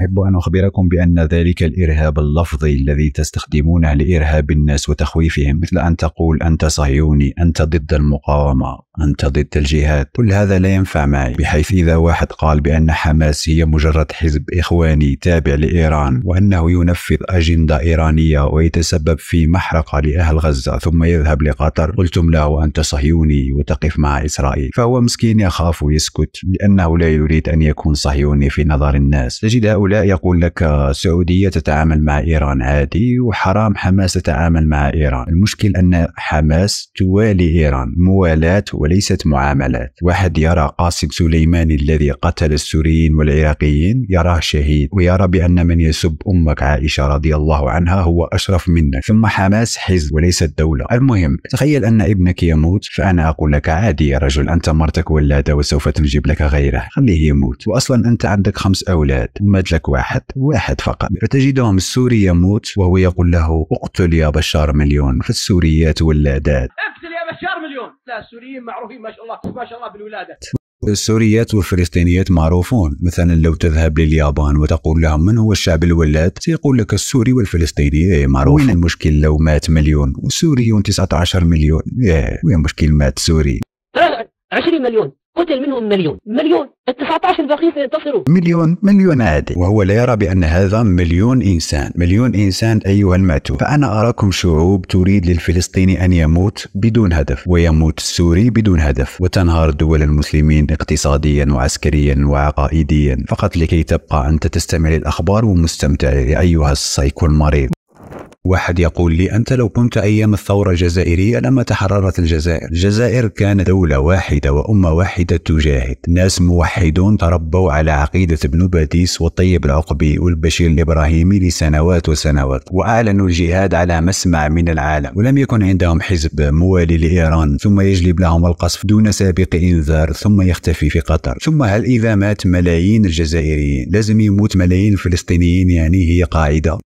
أحب أن أخبركم بأن ذلك الإرهاب اللفظي الذي تستخدمونه لإرهاب الناس وتخويفهم مثل أن تقول أنت صهيوني أنت ضد المقاومة أن تضد الجهاد كل هذا لا ينفع معي بحيث إذا واحد قال بأن حماس هي مجرد حزب إخواني تابع لإيران وأنه ينفذ أجندة إيرانية ويتسبب في محرقة لأهل غزة ثم يذهب لقطر قلتم له أنت صهيوني وتقف مع إسرائيل فهو مسكين يخاف ويسكت لأنه لا يريد أن يكون صهيوني في نظر الناس تجد هؤلاء يقول لك السعودية تتعامل مع إيران عادي وحرام حماس تتعامل مع إيران المشكل أن حماس توالي إيران موالاة وليست معاملات واحد يرى قاسم سليماني الذي قتل السوريين والعراقيين يراه شهيد ويرى بأن من يسب أمك عائشة رضي الله عنها هو أشرف منك ثم حماس حزب وليست دولة المهم تخيل أن ابنك يموت فأنا أقول لك عادي يا رجل أنت مرتك ولادة وسوف تنجب لك غيره خليه يموت وأصلا أنت عندك خمس أولاد ومات لك واحد واحد فقط فتجدهم السوري يموت وهو يقول له اقتل يا بشار مليون فالسوريات ولادات 12 مليون لا السوريين معروفين ما شاء الله ما شاء الله بالولاده السوريات والفلسطينيات معروفون مثلا لو تذهب لليابان وتقول لهم من هو الشعب الولاد سيقول لك السوري والفلسطيني إيه معروف وين المشكل لو مات مليون والسوريون 19 مليون إيه وين مشكل مات سوري 20 مليون قتل منهم مليون مليون ال19 باقيين سينتصروا مليون مليون عادي وهو لا يرى بأن هذا مليون إنسان مليون إنسان أيها المعتو فأنا أراكم شعوب تريد للفلسطيني أن يموت بدون هدف ويموت السوري بدون هدف وتنهار دول المسلمين اقتصاديا وعسكريا وعقائديا فقط لكي تبقى أنت تستمع للأخبار ومستمتع أيها السايكو المريض واحد يقول لي أنت لو كنت أيام الثورة الجزائرية لما تحررت الجزائر الجزائر كان دولة واحدة وأمة واحدة تجاهد ناس موحدون تربوا على عقيدة ابن باديس والطيب العقبي والبشير الإبراهيمي لسنوات وسنوات وأعلنوا الجهاد على مسمع من العالم ولم يكن عندهم حزب موالي لإيران ثم يجلب لهم القصف دون سابق إنذار ثم يختفي في قطر ثم هل إذا مات ملايين الجزائريين لازم يموت ملايين الفلسطينيين يعني هي قاعدة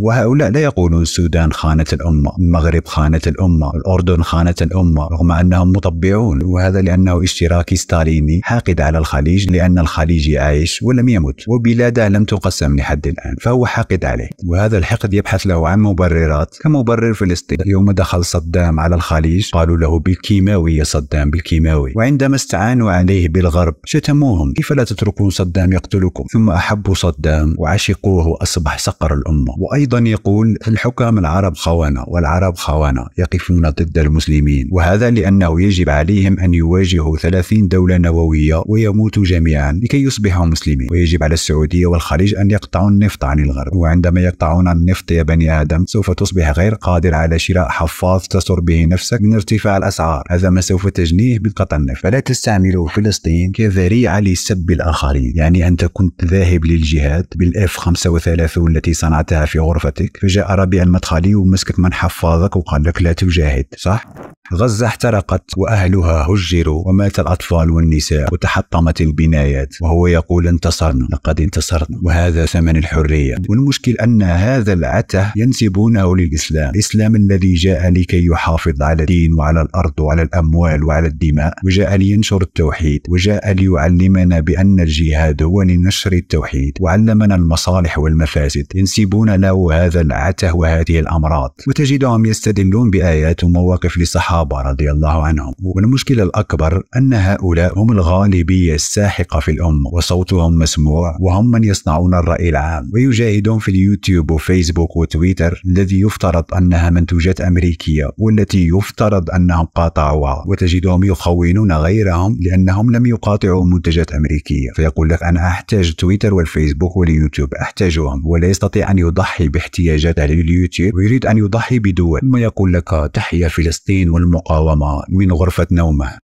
وهؤلاء لا يقولون السودان خانة الأمة المغرب خانة الأمة الأردن خانة الأمة رغم أنهم مطبعون وهذا لأنه اشتراكي ستاليني حاقد على الخليج لأن الخليج عايش ولم يمت وبلاده لم تقسم لحد الآن فهو حاقد عليه وهذا الحقد يبحث له عن مبررات كمبرر فلسطين يوم دخل صدام على الخليج قالوا له بالكيماوي يا صدام بالكيماوي وعندما استعانوا عليه بالغرب شتموهم كيف لا تتركون صدام يقتلكم ثم أحبوا صدام وعشقوه وأصبح صقر الأمة وأي أيضا يقول الحكام العرب خونة والعرب خونة يقفون ضد المسلمين وهذا لأنه يجب عليهم أن يواجهوا 30 دولة نووية ويموتوا جميعا لكي يصبحوا مسلمين ويجب على السعودية والخليج أن يقطعوا النفط عن الغرب وعندما يقطعون النفط يا بني آدم سوف تصبح غير قادر على شراء حفاظ تستر به نفسك من ارتفاع الأسعار هذا ما سوف تجنيه بقطع النفط فلا تستعملوا فلسطين كذريعة لسب الآخرين يعني أنت كنت ذاهب للجهاد بالإف 35 التي صنعتها في غرفتك فجاء ربيع المدخلي ومسكك من حفاظك وقال لك لا تجاهد صح غزة احترقت وأهلها هجروا ومات الأطفال والنساء وتحطمت البنايات وهو يقول انتصرنا لقد انتصرنا وهذا ثمن الحرية والمشكل أن هذا العته ينسبونه للإسلام الإسلام الذي جاء لكي يحافظ على الدين وعلى الأرض وعلى الأموال وعلى الدماء وجاء لينشر التوحيد وجاء ليعلمنا بأن الجهاد هو لنشر التوحيد وعلمنا المصالح والمفاسد ينسبون له هذا العته وهذه الأمراض وتجدهم يستدلون بآيات ومواقف لصحابة الصحابة رضي الله عنهم والمشكلة الأكبر أن هؤلاء هم الغالبية الساحقة في الأمة وصوتهم مسموع وهم من يصنعون الرأي العام ويجاهدون في اليوتيوب وفيسبوك وتويتر الذي يفترض أنها منتوجات أمريكية والتي يفترض أنهم قاطعوها وتجدهم يخونون غيرهم لأنهم لم يقاطعوا منتجات أمريكية فيقول لك أنا أحتاج تويتر والفيسبوك واليوتيوب أحتاجهم ولا يستطيع أن يضحي باحتياجاته لليوتيوب ويريد أن يضحي بدول ثم يقول لك تحيا فلسطين المقاومه من غرفه نومه